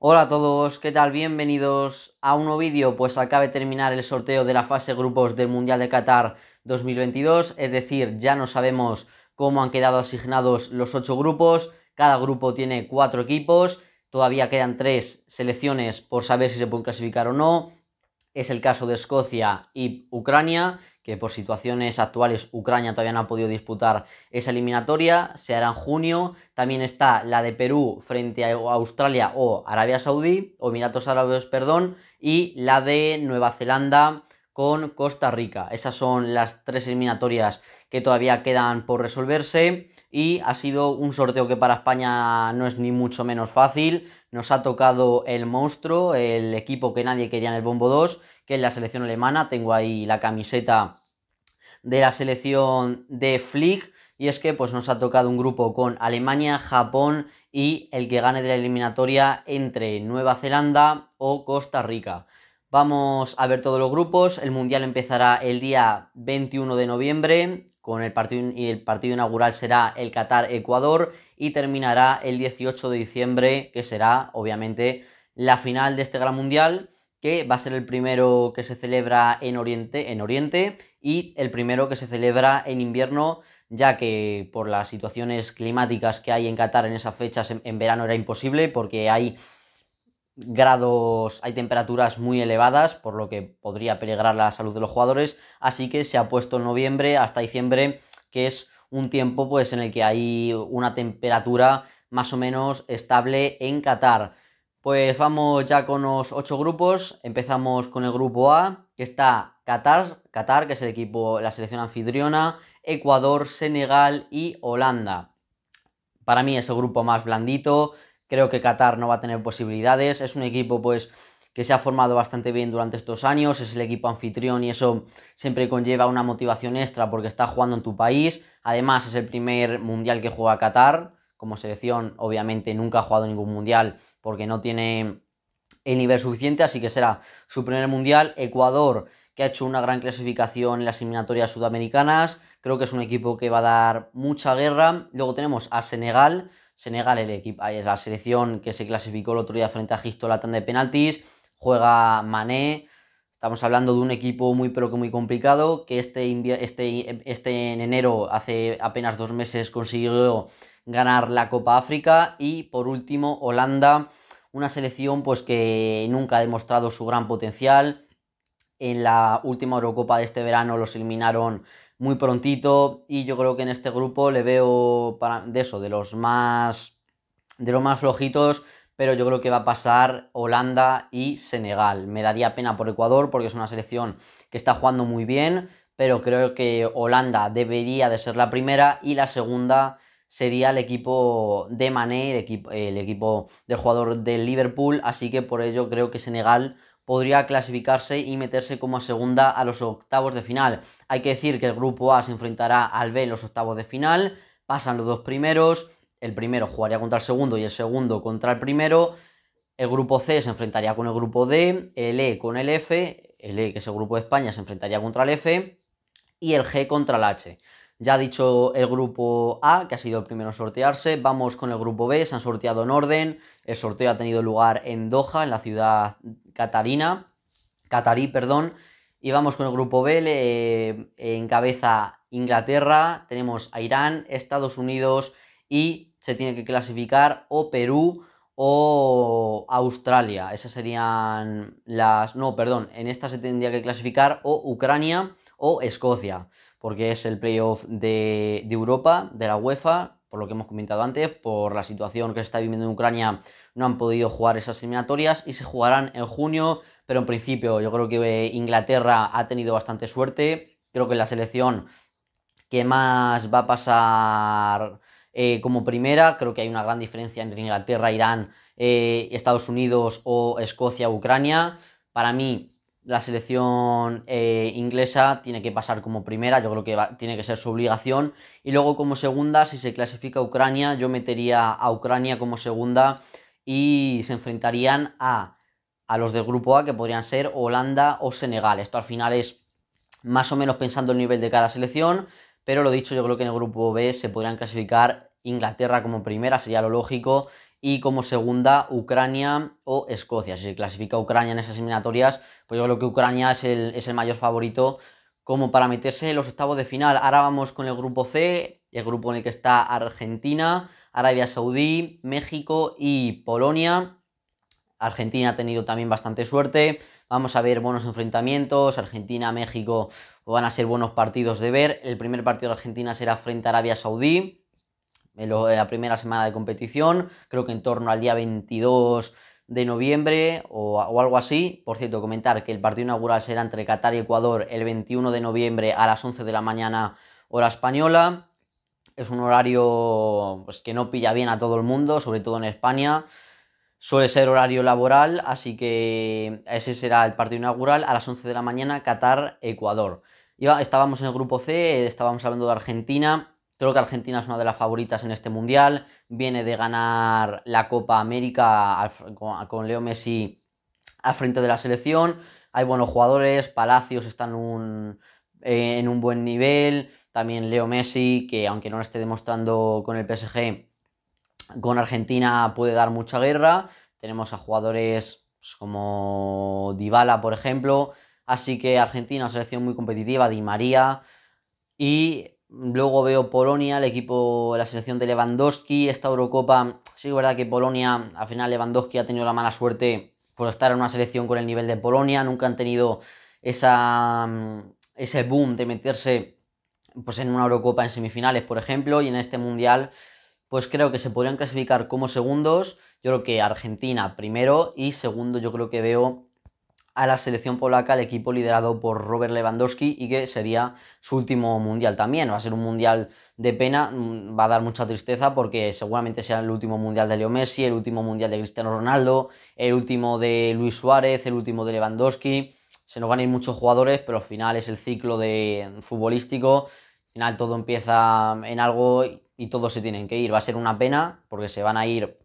Hola a todos, ¿qué tal? Bienvenidos a un nuevo vídeo. Pues acaba de terminar el sorteo de la fase grupos del Mundial de Qatar 2022, es decir, ya no sabemos cómo han quedado asignados los ocho grupos. Cada grupo tiene cuatro equipos, todavía quedan tres selecciones por saber si se pueden clasificar o no. Es el caso de Escocia y Ucrania, que por situaciones actuales Ucrania todavía no ha podido disputar esa eliminatoria, se hará en junio. También está la de Perú frente a Australia o Arabia Saudí, o Emiratos Árabes, perdón, y la de Nueva Zelanda con Costa Rica. Esas son las tres eliminatorias que todavía quedan por resolverse y ha sido un sorteo que para España no es ni mucho menos fácil. Nos ha tocado el monstruo, el equipo que nadie quería en el Bombo 2, que es la selección alemana. Tengo ahí la camiseta de la selección de Flick y es que pues nos ha tocado un grupo con Alemania, Japón y el que gane de la eliminatoria entre Nueva Zelanda o Costa Rica. Vamos a ver todos los grupos, el Mundial empezará el día 21 de noviembre con el partido, y el partido inaugural será el Qatar-Ecuador y terminará el 18 de diciembre que será obviamente la final de este Gran Mundial que va a ser el primero que se celebra en Oriente, en Oriente y el primero que se celebra en invierno, ya que por las situaciones climáticas que hay en Qatar en esas fechas en, verano era imposible porque hay grados, hay temperaturas muy elevadas, por lo que podría peligrar la salud de los jugadores, así que se ha puesto en noviembre hasta diciembre, que es un tiempo pues en el que hay una temperatura más o menos estable en Qatar. Pues vamos ya con los ocho grupos. Empezamos con el grupo A, que está Qatar, Qatar, que es el equipo, la selección anfitriona, Ecuador, Senegal y Holanda. Para mí es el grupo más blandito. Creo que Qatar no va a tener posibilidades. Es un equipo, pues, que se ha formado bastante bien durante estos años, es el equipo anfitrión y eso siempre conlleva una motivación extra porque está jugando en tu país. Además, es el primer mundial que juega Qatar. Como selección, obviamente nunca ha jugado ningún mundial porque no tiene el nivel suficiente, así que será su primer mundial. Ecuador, que ha hecho una gran clasificación en las eliminatorias sudamericanas, creo que es un equipo que va a dar mucha guerra. Luego tenemos a Senegal, Senegal el equipo, es la selección que se clasificó el otro día frente a tan de penaltis, juega Mané, Estamos hablando de un equipo muy pero que muy complicado, que este, este, este en enero, hace apenas dos meses, consiguió ganar la Copa África. Y por último, Holanda, una selección pues que nunca ha demostrado su gran potencial. En la última Eurocopa de este verano los eliminaron muy prontito y yo creo que en este grupo le veo de eso, de los más de los más flojitos, pero yo creo que va a pasar Holanda y Senegal. Me daría pena por Ecuador porque es una selección que está jugando muy bien, pero creo que Holanda debería de ser la primera y la segunda sería el equipo de Mané, el equipo, el equipo del jugador del Liverpool, así que por ello creo que Senegal podría clasificarse y meterse como segunda a los octavos de final. Hay que decir que el grupo A se enfrentará al B en los octavos de final, pasan los dos primeros, el primero jugaría contra el segundo y el segundo contra el primero, el grupo C se enfrentaría con el grupo D, el E con el F, el E que es el grupo de España se enfrentaría contra el F y el G contra el H. Ya ha dicho el grupo A, que ha sido el primero en sortearse. Vamos con el grupo B, se han sorteado en orden. El sorteo ha tenido lugar en Doha, en la ciudad catarina, catarí, perdón. Y vamos con el grupo B, eh, en cabeza Inglaterra, tenemos a Irán, Estados Unidos y se tiene que clasificar o Perú o Australia. Esas serían las... No, perdón, en esta se tendría que clasificar o Ucrania o Escocia porque es el playoff de, Europa, de la UEFA, por lo que hemos comentado antes, por la situación que se está viviendo en Ucrania, no han podido jugar esas eliminatorias y se jugarán en junio, pero en principio yo creo que eh, Inglaterra ha tenido bastante suerte, creo que la selección que más va a pasar eh, como primera, creo que hay una gran diferencia entre Inglaterra, Irán, eh, Estados Unidos o Escocia, Ucrania, para mí la selección eh, inglesa tiene que pasar como primera, yo creo que tiene que ser su obligación. Y luego como segunda, si se clasifica Ucrania, yo metería a Ucrania como segunda y se enfrentarían a, a los del grupo A, que podrían ser Holanda o Senegal. Esto al final es más o menos pensando el nivel de cada selección, pero lo dicho, yo creo que en el grupo B se podrían clasificar Inglaterra como primera, sería lo lógico, y como segunda Ucrania o Escocia. Si se clasifica Ucrania en esas eliminatorias, pues yo creo que Ucrania es el, es el mayor favorito como para meterse en los octavos de final. Ahora vamos con el grupo C, el grupo en el que está Argentina, Arabia Saudí, México y Polonia. Argentina ha tenido también bastante suerte. Vamos a ver buenos enfrentamientos. Argentina, México pues van a ser buenos partidos de ver. El primer partido de Argentina será frente a Arabia Saudí en la primera semana de competición, creo que en torno al día 22 de noviembre o, algo así. Por cierto, comentar que el partido inaugural será entre Qatar y Ecuador el 21 de noviembre a las 11 de la mañana hora española. Es un horario pues, que no pilla bien a todo el mundo, sobre todo en España. Suele ser horario laboral, así que ese será el partido inaugural a las 11 de la mañana Qatar-Ecuador. Ya estábamos en el grupo C, estábamos hablando de Argentina Creo que Argentina es una de las favoritas en este mundial. Viene de ganar la Copa América con Leo Messi al frente de la selección. Hay buenos jugadores, Palacios está en un, eh, buen nivel. También Leo Messi, que aunque no lo esté demostrando con el PSG, con Argentina puede dar mucha guerra. Tenemos a jugadores pues, como Dybala, por ejemplo. Así que Argentina, selección muy competitiva, Di María. Y Luego veo Polonia, el equipo, la selección de Lewandowski. Esta Eurocopa, sí es verdad que Polonia, al final Lewandowski ha tenido la mala suerte por estar en una selección con el nivel de Polonia. Nunca han tenido esa, mm, ese boom de meterse pues, en una Eurocopa en semifinales, por ejemplo, y en este Mundial pues creo que se podrían clasificar como segundos. Yo creo que Argentina primero y segundo yo creo que veo a la selección polaca, el equipo liderado por Robert Lewandowski y que sería su último mundial también. Va a ser un mundial de pena, mm, va a dar mucha tristeza porque seguramente será el último mundial de Leo Messi, el último mundial de Cristiano Ronaldo, el último de Luis Suárez, el último de Lewandowski. Se nos van a ir muchos jugadores, pero al final es el ciclo de mm, futbolístico. Al final todo empieza mm, en algo y todos se tienen que ir. Va a ser una pena porque se van a ir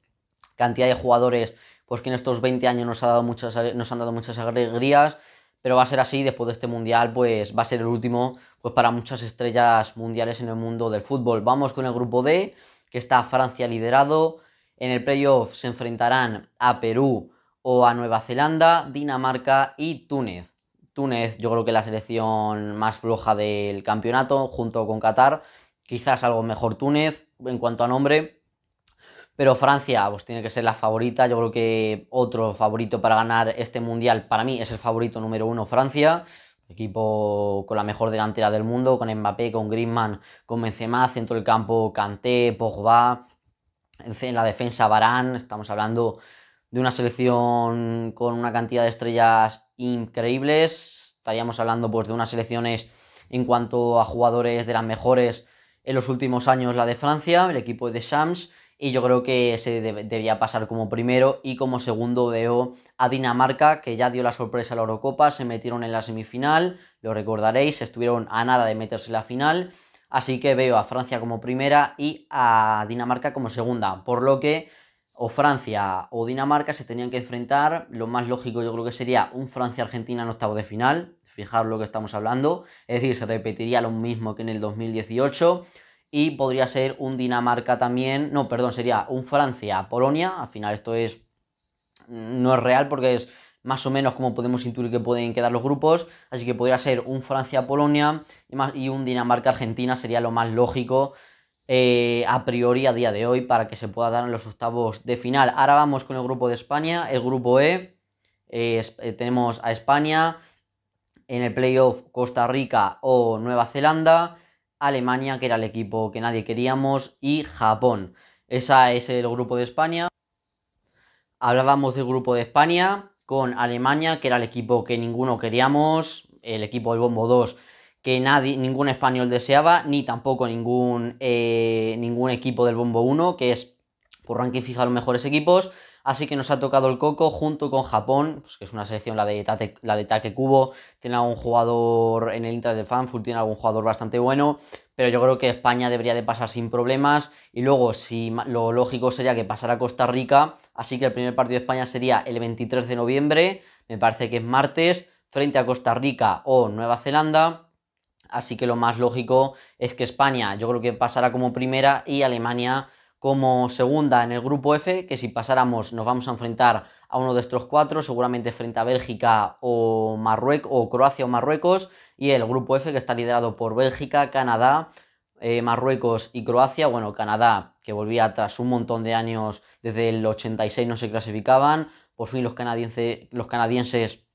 cantidad de jugadores pues que en estos 20 años nos, ha dado muchas, nos han dado muchas alegrías, pero va a ser así, después de este mundial, pues va a ser el último pues, para muchas estrellas mundiales en el mundo del fútbol. Vamos con el grupo D, que está Francia liderado. En el playoff se enfrentarán a Perú o a Nueva Zelanda, Dinamarca y Túnez. Túnez, yo creo que la selección más floja del campeonato, junto con Qatar. Quizás algo mejor Túnez en cuanto a nombre, pero Francia, pues, tiene que ser la favorita. Yo creo que otro favorito para ganar este mundial, para mí, es el favorito número uno, Francia. Equipo con la mejor delantera del mundo, con Mbappé, con Griezmann, con Benzema, centro del campo Kanté, Pogba, en la defensa Barán. Estamos hablando de una selección con una cantidad de estrellas increíbles. Estaríamos hablando pues, de unas selecciones en cuanto a jugadores de las mejores en los últimos años, la de Francia, el equipo de Shams y yo creo que se debería pasar como primero y como segundo veo a Dinamarca que ya dio la sorpresa a la Eurocopa, se metieron en la semifinal, lo recordaréis, estuvieron a nada de meterse en la final, así que veo a Francia como primera y a Dinamarca como segunda, por lo que o Francia o Dinamarca se tenían que enfrentar, lo más lógico yo creo que sería un Francia-Argentina en octavo de final, fijaros lo que estamos hablando, es decir, se repetiría lo mismo que en el 2018, y podría ser un Dinamarca también, no, perdón, sería un Francia-Polonia, al final esto es, no es real porque es más o menos como podemos intuir que pueden quedar los grupos, así que podría ser un Francia-Polonia y, un Dinamarca-Argentina sería lo más lógico eh, a priori a día de hoy para que se pueda dar en los octavos de final. Ahora vamos con el grupo de España, el grupo E, eh, eh, tenemos a España, en el playoff Costa Rica o Nueva Zelanda, Alemania, que era el equipo que nadie queríamos, y Japón. esa es el grupo de España. Hablábamos del grupo de España con Alemania, que era el equipo que ninguno queríamos, el equipo del Bombo 2, que nadie, ningún español deseaba, ni tampoco ningún, eh, ningún equipo del Bombo 1, que es por ranking fijar los mejores equipos. Así que nos ha tocado el coco junto con Japón, pues, que es una selección, la de, Tate, la tiene algún jugador en el Inter de Frankfurt, tiene algún jugador bastante bueno, pero yo creo que España debería de pasar sin problemas y luego si lo lógico sería que pasara Costa Rica, así que el primer partido de España sería el 23 de noviembre, me parece que es martes, frente a Costa Rica o Nueva Zelanda. Así que lo más lógico es que España yo creo que pasará como primera y Alemania como segunda en el grupo F, que si pasáramos nos vamos a enfrentar a uno de estos cuatro, seguramente frente a Bélgica o Marruecos o Croacia o Marruecos, y el grupo F que está liderado por Bélgica, Canadá, eh, Marruecos y Croacia. Bueno, Canadá, que volvía tras un montón de años, desde el 86 no se clasificaban, por fin los canadienses, los canadienses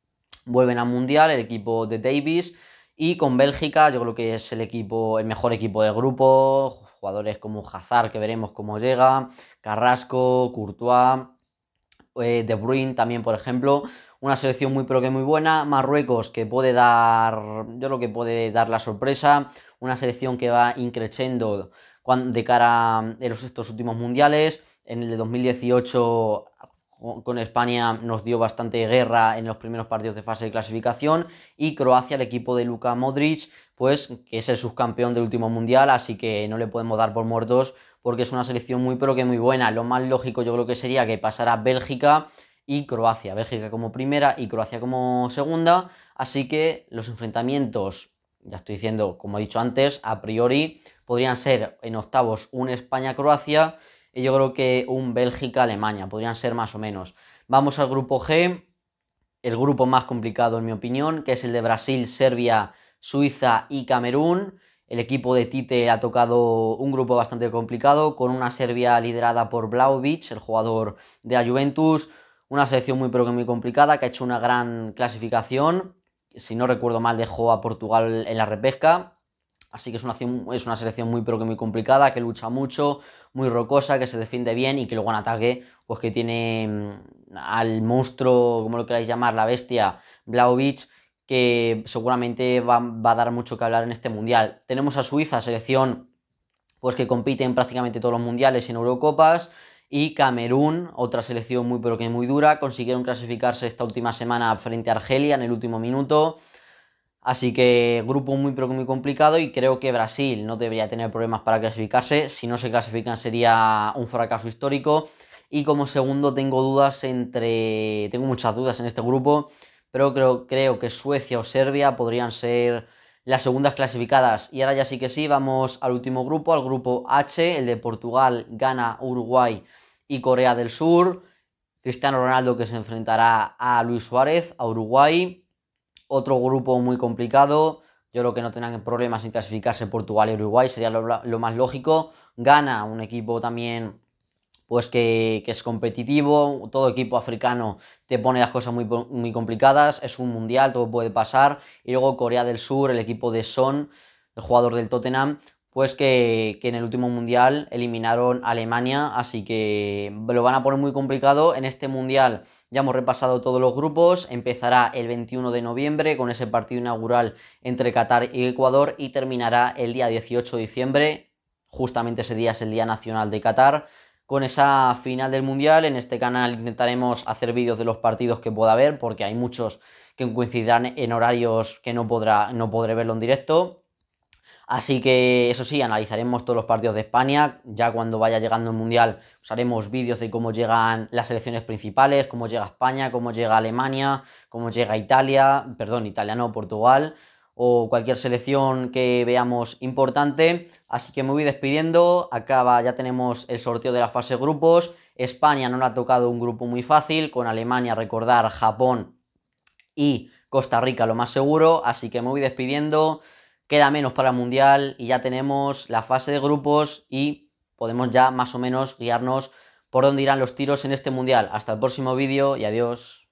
vuelven al Mundial, el equipo de Davis, y con Bélgica, yo creo que es el equipo, el mejor equipo del grupo, Jugadores como Hazard, que veremos cómo llega, Carrasco, Courtois, eh, De Bruyne también, por ejemplo. Una selección muy pero que muy buena. Marruecos, que puede dar, yo creo que puede dar la sorpresa. Una selección que va increciendo de cara a estos últimos mundiales. En el de 2018 con España nos dio bastante guerra en los primeros partidos de fase de clasificación y Croacia, el equipo de Luka Modric, pues que es el subcampeón del último mundial, así que no le podemos dar por muertos porque es una selección muy pero que muy buena. Lo más lógico yo creo que sería que pasara Bélgica y Croacia, Bélgica como primera y Croacia como segunda, así que los enfrentamientos, ya estoy diciendo, como he dicho antes, a priori podrían ser en octavos un España-Croacia yo creo que un Bélgica-Alemania, podrían ser más o menos. Vamos al grupo G, el grupo más complicado en mi opinión, que es el de Brasil, Serbia, Suiza y Camerún. El equipo de Tite ha tocado un grupo bastante complicado, con una Serbia liderada por Blaovic, el jugador de la Juventus, una selección muy pero que muy complicada, que ha hecho una gran clasificación. Si no recuerdo mal, dejó a Portugal en la repesca. Así que es una, es una selección muy pero que muy complicada, que lucha mucho, muy rocosa, que se defiende bien y que luego en ataque, pues que tiene mm, al monstruo, como lo queráis llamar, la bestia, Blaovic, que seguramente va, a dar mucho que hablar en este mundial. Tenemos a Suiza, selección pues que compite en prácticamente todos los mundiales en Eurocopas. Y Camerún, otra selección muy pero que muy dura, consiguieron clasificarse esta última semana frente a Argelia en el último minuto. Así que grupo muy muy complicado y creo que Brasil no debería tener problemas para clasificarse. Si no se clasifican sería un fracaso histórico. Y como segundo tengo dudas entre... Tengo muchas dudas en este grupo, pero creo, creo que Suecia o Serbia podrían ser las segundas clasificadas. Y ahora ya sí que sí, vamos al último grupo, al grupo H, el de Portugal, Ghana, Uruguay y Corea del Sur. Cristiano Ronaldo que se enfrentará a Luis Suárez, a Uruguay otro grupo muy complicado. Yo creo que no tengan problemas en clasificarse Portugal y Uruguay, sería lo, más lógico. Gana un equipo también pues que, es competitivo, todo equipo africano te pone las cosas muy, muy complicadas, es un mundial, todo puede pasar, y luego Corea del Sur, el equipo de Son, el jugador del Tottenham, pues que, en el último mundial eliminaron a Alemania, así que lo van a poner muy complicado. En este mundial ya hemos repasado todos los grupos, empezará el 21 de noviembre con ese partido inaugural entre Qatar y Ecuador y terminará el día 18 de diciembre, justamente ese día es el Día Nacional de Qatar. Con esa final del mundial, en este canal intentaremos hacer vídeos de los partidos que pueda haber, porque hay muchos que coincidirán en horarios que no, podrá, no podré verlo en directo Así que eso sí, analizaremos todos los partidos de España. Ya cuando vaya llegando el Mundial, os haremos vídeos de cómo llegan las selecciones principales, cómo llega España, cómo llega Alemania, cómo llega Italia, perdón, Italia no, Portugal o cualquier selección que veamos importante. Así que me voy despidiendo. Acaba, ya tenemos el sorteo de la fase grupos. España no le ha tocado un grupo muy fácil, con Alemania, recordar, Japón y Costa Rica lo más seguro. Así que me voy despidiendo. Queda menos para el Mundial y ya tenemos la fase de grupos y podemos ya más o menos guiarnos por dónde irán los tiros en este Mundial. Hasta el próximo vídeo y adiós.